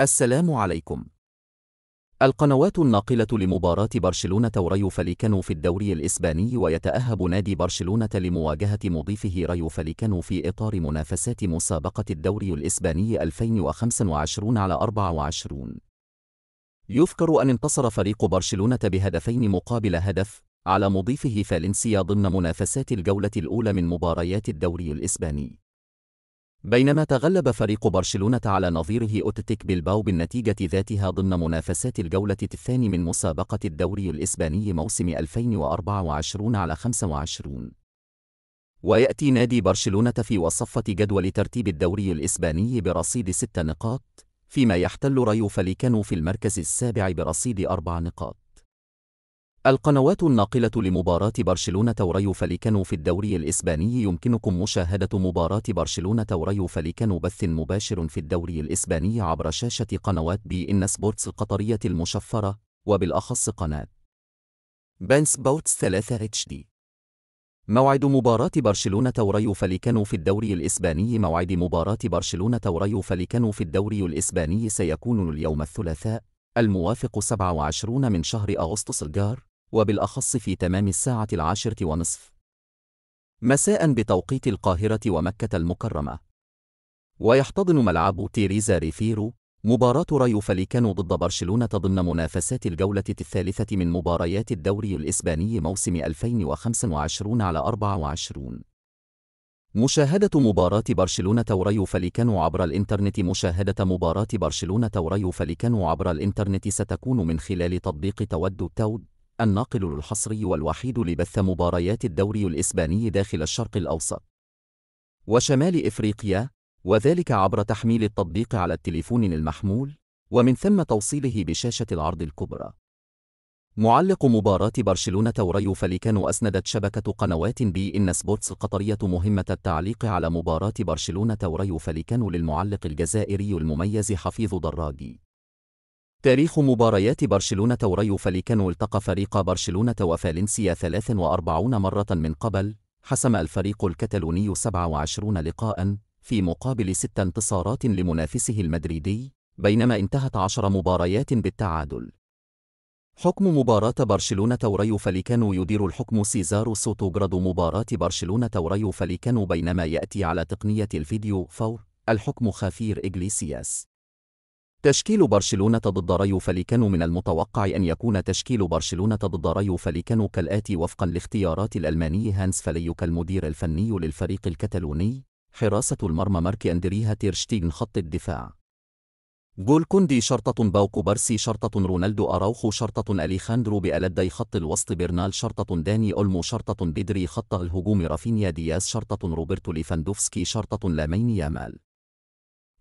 السلام عليكم. القنوات الناقلة لمباراة برشلونة وريو فاليكانو في الدوري الإسباني ويتأهب نادي برشلونة لمواجهة مضيفه ريو فاليكانو في إطار منافسات مسابقة الدوري الإسباني 2025 على 24. يذكر أن انتصر فريق برشلونة بهدفين مقابل هدف على مضيفه فالنسيا ضمن منافسات الجولة الأولى من مباريات الدوري الإسباني. بينما تغلب فريق برشلونة على نظيره أوتتيك بالباو بالنتيجة ذاتها ضمن منافسات الجولة الثاني من مسابقة الدوري الإسباني موسم 2024 على 25 ويأتي نادي برشلونة في وصفة جدول ترتيب الدوري الإسباني برصيد ست نقاط فيما يحتل ريو فاليكانو في المركز السابع برصيد أربع نقاط القنوات الناقلة لمباراة برشلونة وريو فليكانو في الدوري الإسباني يمكنكم مشاهدة مباراة برشلونة وريو فليكانو بث مباشر في الدوري الإسباني عبر شاشة قنوات بي إن سبورتس القطرية المشفرة وبالأخص قناة بان سبورتس 3 اتش دي موعد مباراة برشلونة وريو فليكانو في الدوري الإسباني موعد مباراة برشلونة وريو فليكانو في الدوري الإسباني سيكون اليوم الثلاثاء الموافق 27 من شهر أغسطس الجار وبالأخص في تمام الساعة العاشرة ونصف مساء بتوقيت القاهرة ومكة المكرمة ويحتضن ملعب تيريزا ريفيرو مباراة رايو فاليكانو ضد برشلونة ضمن منافسات الجولة الثالثة من مباريات الدوري الإسباني موسم 2025 على 24 مشاهدة مباراة برشلونة ورايو فاليكانو عبر الإنترنت مشاهدة مباراة برشلونة ورايو فاليكانو عبر الإنترنت ستكون من خلال تطبيق تود تود الناقل الحصري والوحيد لبث مباريات الدوري الإسباني داخل الشرق الأوسط وشمال إفريقيا وذلك عبر تحميل التطبيق على التليفون المحمول ومن ثم توصيله بشاشة العرض الكبرى معلق مباراة برشلونة وريو فاليكانو أسندت شبكة قنوات بي إن سبورتس القطرية مهمة التعليق على مباراة برشلونة وريو فاليكانو للمعلق الجزائري المميز حفيظ دراجي تاريخ مباريات برشلونة وريو فاليكانو التقى فريق برشلونة وفالنسيا 43 مرة من قبل حسم الفريق الكتالوني 27 لقاء في مقابل ست انتصارات لمنافسه المدريدي بينما انتهت 10 مباريات بالتعادل حكم مباراة برشلونة وريو فاليكانو يدير الحكم سيزارو سوتوغراد مباراة برشلونة وريو فاليكانو بينما يأتي على تقنية الفيديو فور الحكم خافير إغليسياس تشكيل برشلونة ضد ريو فاليكانو من المتوقع أن يكون تشكيل برشلونة ضد ريو فاليكانو كالآتي وفقا لاختيارات الألماني هانس فليو المدير الفني للفريق الكتالوني حراسة المرمى مارك أندريها تيرشتين خط الدفاع جول كوندي شرطة باوكو برسي شرطة رونالدو أراوخو شرطة أليخاندرو بألدي خط الوسط برنال شرطة داني أولمو شرطة بدري خط الهجوم رافينيا دياز شرطة روبرتو ليفاندوفسكي شرطة لامين يامال